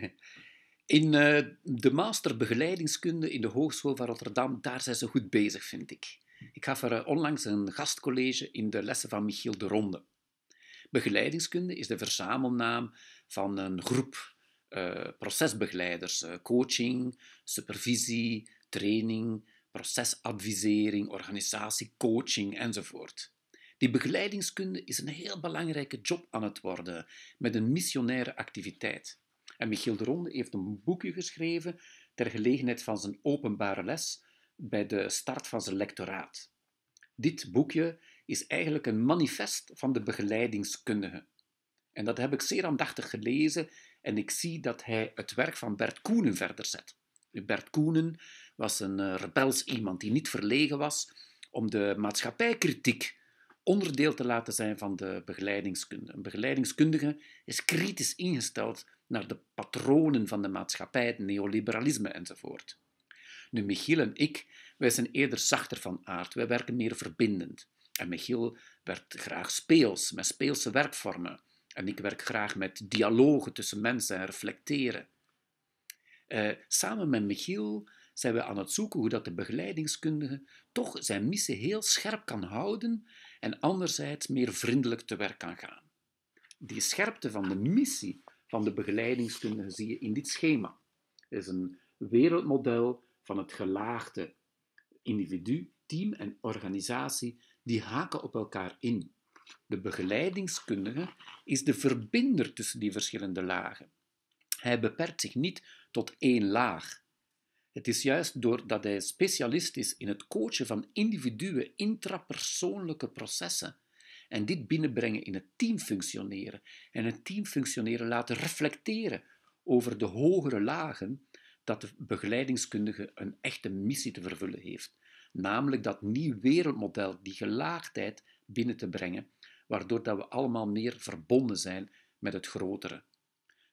In eh, de master begeleidingskunde in de Hogeschool van Rotterdam, daar zijn ze goed bezig, vind ik. Ik gaf er eh, onlangs een gastcollege in de lessen van Michiel de Ronde. Begeleidingskunde is de verzamelnaam van een groep eh, procesbegeleiders, coaching, supervisie, training, procesadvisering, coaching enzovoort. Die begeleidingskunde is een heel belangrijke job aan het worden met een missionaire activiteit. En Michiel de Ronde heeft een boekje geschreven ter gelegenheid van zijn openbare les bij de start van zijn lectoraat. Dit boekje is eigenlijk een manifest van de begeleidingskundige. En dat heb ik zeer aandachtig gelezen en ik zie dat hij het werk van Bert Koenen verder zet. Bert Koenen was een eh, rebels iemand die niet verlegen was om de maatschappijkritiek onderdeel te laten zijn van de begeleidingskunde. Een begeleidingskundige is kritisch ingesteld naar de patronen van de maatschappij, neoliberalisme enzovoort. Nu, Michiel en ik, wij zijn eerder zachter van aard, wij werken meer verbindend. En Michiel werkt graag speels, met speelse werkvormen. En ik werk graag met dialogen tussen mensen en reflecteren. Eh, samen met Michiel zijn we aan het zoeken hoe dat de begeleidingskundige toch zijn missie heel scherp kan houden en anderzijds meer vriendelijk te werk kan gaan. Die scherpte van de missie van de begeleidingskundige zie je in dit schema. Het is een wereldmodel van het gelaagde individu, team en organisatie die haken op elkaar in. De begeleidingskundige is de verbinder tussen die verschillende lagen. Hij beperkt zich niet tot één laag. Het is juist doordat hij specialist is in het coachen van individuele intrapersoonlijke processen en dit binnenbrengen in het teamfunctioneren en het teamfunctioneren laten reflecteren over de hogere lagen dat de begeleidingskundige een echte missie te vervullen heeft, namelijk dat nieuw wereldmodel, die gelaagdheid binnen te brengen, waardoor dat we allemaal meer verbonden zijn met het grotere.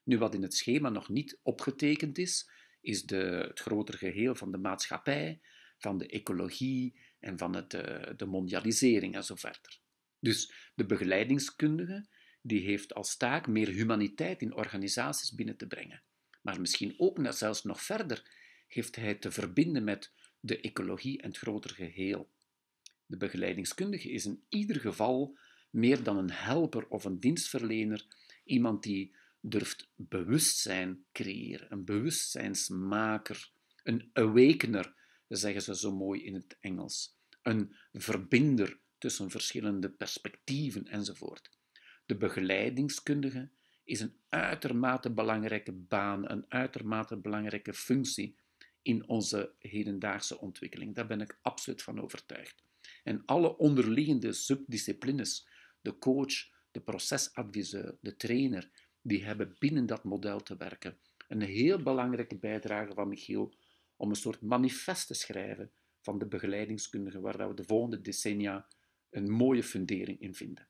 Nu wat in het schema nog niet opgetekend is, is de, het grotere geheel van de maatschappij, van de ecologie en van het, eh, de mondialisering en zo verder. Dus de begeleidingskundige die heeft als taak meer humaniteit in organisaties binnen te brengen. Maar misschien ook zelfs nog verder heeft hij te verbinden met de ecologie en het grotere geheel. De begeleidingskundige is in ieder geval meer dan een helper of een dienstverlener, iemand die durft bewustzijn creëren, een bewustzijnsmaker, een awakener, zeggen ze zo mooi in het Engels, een verbinder tussen verschillende perspectieven enzovoort. De begeleidingskundige is een uitermate belangrijke baan, een uitermate belangrijke functie in onze hedendaagse ontwikkeling. Daar ben ik absoluut van overtuigd. En alle onderliggende subdisciplines, de coach, de procesadviseur, de trainer, die hebben binnen dat model te werken. Een heel belangrijke bijdrage van Michiel om een soort manifest te schrijven van de begeleidingskundigen, waar we de volgende decennia een mooie fundering in vinden.